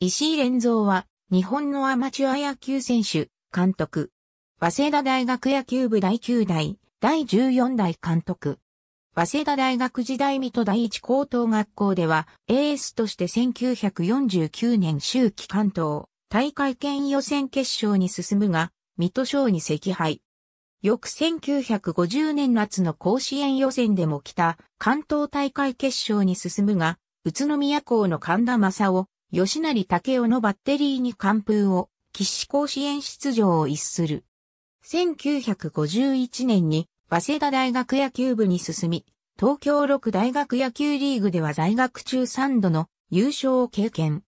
石井連三は、日本のアマチュア野球選手、監督。早稲田大学野球部第9代、第14代監督。早稲田大学時代水戸第一高等学校では、エースとして1949年秋季関東、大会県予選決勝に進むが、水戸賞に惜敗。翌1950年夏の甲子園予選でも北、関東大会決勝に進むが、宇都宮校の神田正夫、吉成武雄のバッテリーに完封を、岸甲子園出場を逸する。1951年に、早稲田大学野球部に進み、東京六大学野球リーグでは在学中3度の優勝を経験。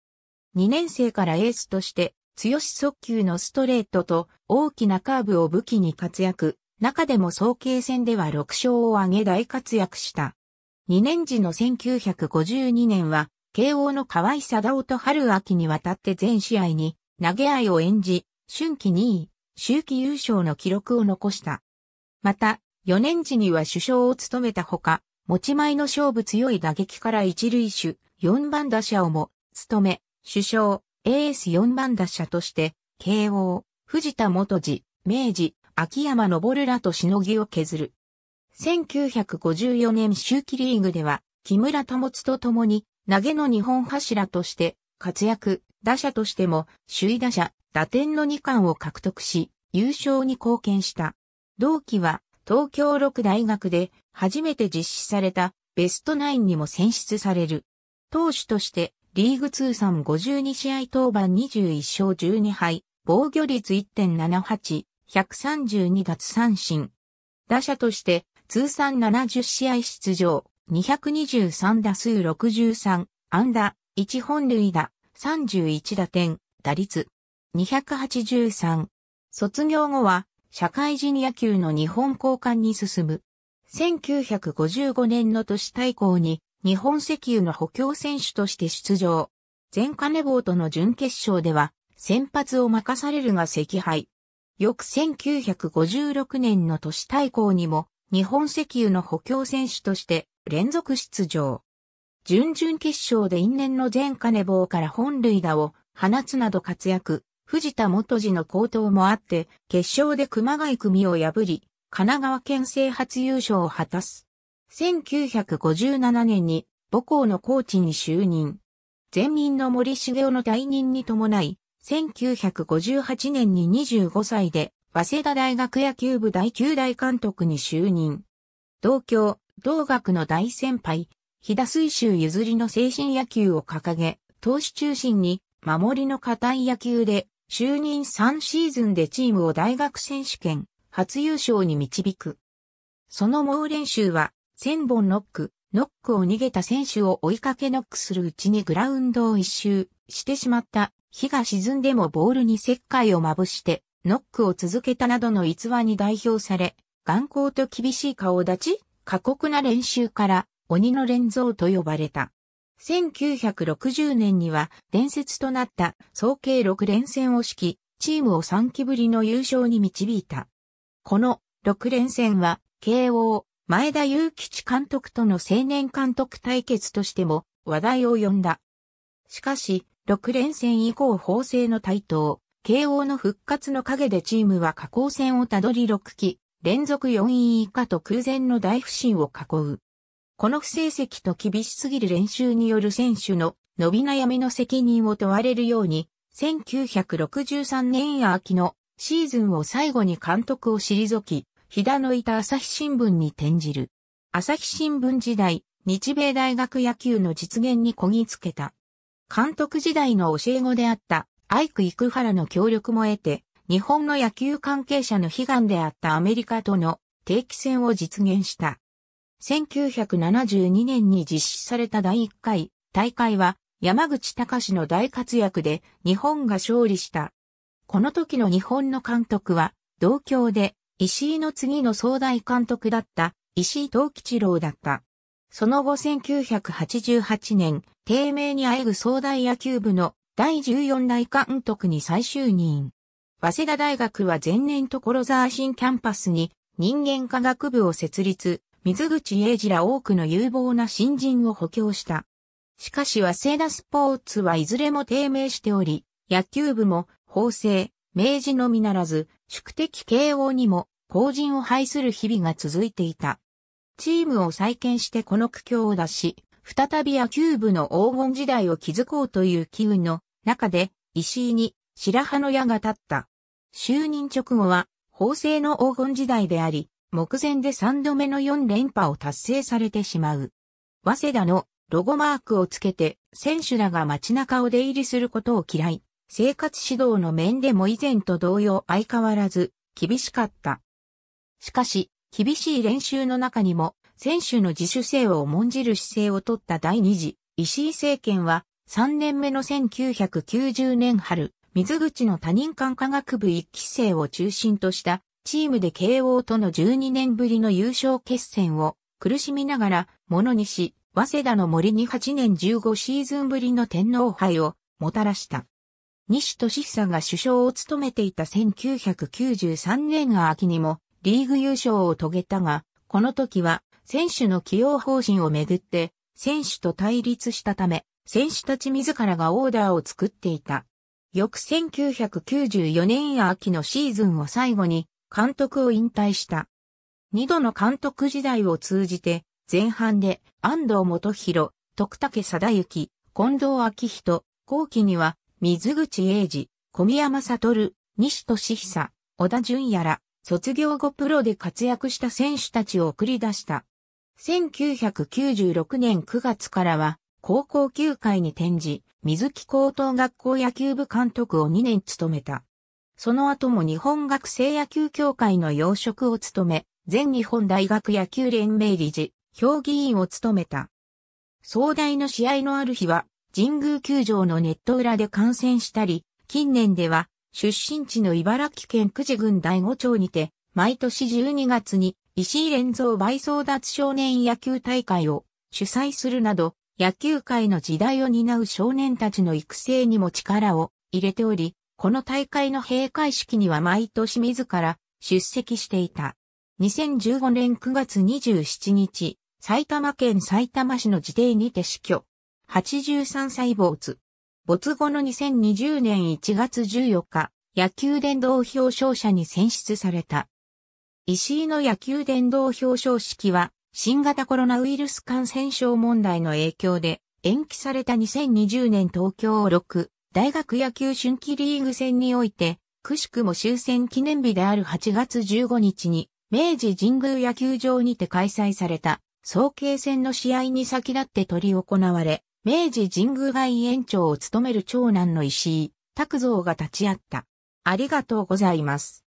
2年生からエースとして、強し速球のストレートと大きなカーブを武器に活躍。中でも総計戦では6勝を挙げ大活躍した。2年時の1952年は慶応の河合貞夫と春秋にわたって全試合に投げ合いを演じ、春季2位、秋季優勝の記録を残した。また、4年時には首相を務めたほか、持ち前の勝負強い打撃から一塁手、4番打者をも、務め、首相、エース4番打者として、慶応、藤田元次、明治、秋山昇らとしのぎを削る。1954年秋季リーグでは、木村津と共に投げの日本柱として活躍、打者としても首位打者、打点の2冠を獲得し、優勝に貢献した。同期は東京六大学で初めて実施されたベストナインにも選出される。投手としてリーグ通算52試合登板21勝12敗、防御率1.78、132奪三振。打者として通算70試合出場、223打数63、安打、1本塁打、31打点、打率、283。卒業後は、社会人野球の日本交換に進む。1955年の都市対抗に、日本石油の補強選手として出場。前金棒との準決勝では、先発を任されるが惜敗。翌1956年の都市対抗にも、日本石油の補強選手として連続出場。準々決勝で因縁の全金棒から本塁打を放つなど活躍、藤田元次の高騰もあって、決勝で熊谷組を破り、神奈川県制初優勝を果たす。1957年に母校のコーチに就任。前任の森重夫の退任に伴い、1958年に25歳で、早稲田大学野球部第9代監督に就任。同郷、同学の大先輩、日田水州譲りの精神野球を掲げ、投手中心に守りの固い野球で、就任3シーズンでチームを大学選手権、初優勝に導く。その猛練習は、千本ノック、ノックを逃げた選手を追いかけノックするうちにグラウンドを一周してしまった。日が沈んでもボールに石灰をまぶして、ノックを続けたなどの逸話に代表され、眼光と厳しい顔立ち過酷な練習から鬼の連像と呼ばれた。1960年には伝説となった総計6連戦を指揮、チームを3期ぶりの優勝に導いた。この6連戦は、慶応、前田祐吉監督との青年監督対決としても話題を呼んだ。しかし、6連戦以降法制の台頭、慶応の復活の陰でチームは下降戦をたどり6期、連続4位以下と空前の大不振を囲う。この不成績と厳しすぎる練習による選手の伸び悩みの責任を問われるように、1963年秋のシーズンを最後に監督を退き、飛騨のいた朝日新聞に転じる。朝日新聞時代、日米大学野球の実現にこぎつけた。監督時代の教え子であった、アイク・イクハラの協力も得て、日本の野球関係者の悲願であったアメリカとの定期戦を実現した。1972年に実施された第1回大会は山口隆の大活躍で日本が勝利した。この時の日本の監督は同郷で石井の次の総大監督だった石井東吉郎だった。その後1988年、低迷にあえぐ総大野球部の第14代監督に再就任。早稲田大学は前年所沢新キャンパスに人間科学部を設立、水口英二ら多くの有望な新人を補強した。しかし早稲田スポーツはいずれも低迷しており、野球部も法制、明治のみならず、宿敵慶応にも後人を排する日々が続いていた。チームを再建してこの苦境を出し、再び野球部の黄金時代を築こうという機運の中で、石井に白羽の矢が立った。就任直後は、法制の黄金時代であり、目前で3度目の4連覇を達成されてしまう。早稲田のロゴマークをつけて、選手らが街中を出入りすることを嫌い、生活指導の面でも以前と同様相変わらず、厳しかった。しかし、厳しい練習の中にも、選手の自主性を重んじる姿勢をとった第二次、石井政権は、3年目の1990年春、水口の他人間科学部1期生を中心としたチームで慶応との12年ぶりの優勝決戦を苦しみながらものにし、早稲田の森に8年15シーズンぶりの天皇杯をもたらした。西俊久が首相を務めていた1993年秋にもリーグ優勝を遂げたが、この時は選手の起用方針をめぐって選手と対立したため、選手たち自らがオーダーを作っていた。翌1994年秋のシーズンを最後に監督を引退した。二度の監督時代を通じて、前半で安藤元博、徳武貞之、近藤昭人、後期には水口英二、小宮山悟、西俊久、小田淳也ら、卒業後プロで活躍した選手たちを送り出した。1996年9月からは、高校球界に転じ、水木高等学校野球部監督を2年務めた。その後も日本学生野球協会の要職を務め、全日本大学野球連盟理事、評議員を務めた。壮大の試合のある日は、神宮球場のネット裏で観戦したり、近年では、出身地の茨城県久慈郡第五町にて、毎年12月に、石井連蔵倍争奪少年野球大会を主催するなど、野球界の時代を担う少年たちの育成にも力を入れており、この大会の閉会式には毎年自ら出席していた。2015年9月27日、埼玉県埼玉市の自邸にて死去。83歳没。没後の2020年1月14日、野球殿堂表彰者に選出された。石井の野球殿堂表彰式は、新型コロナウイルス感染症問題の影響で延期された2020年東京6大学野球春季リーグ戦において、くしくも終戦記念日である8月15日に明治神宮野球場にて開催された早慶戦の試合に先立って取り行われ、明治神宮外園長を務める長男の石井、拓造が立ち会った。ありがとうございます。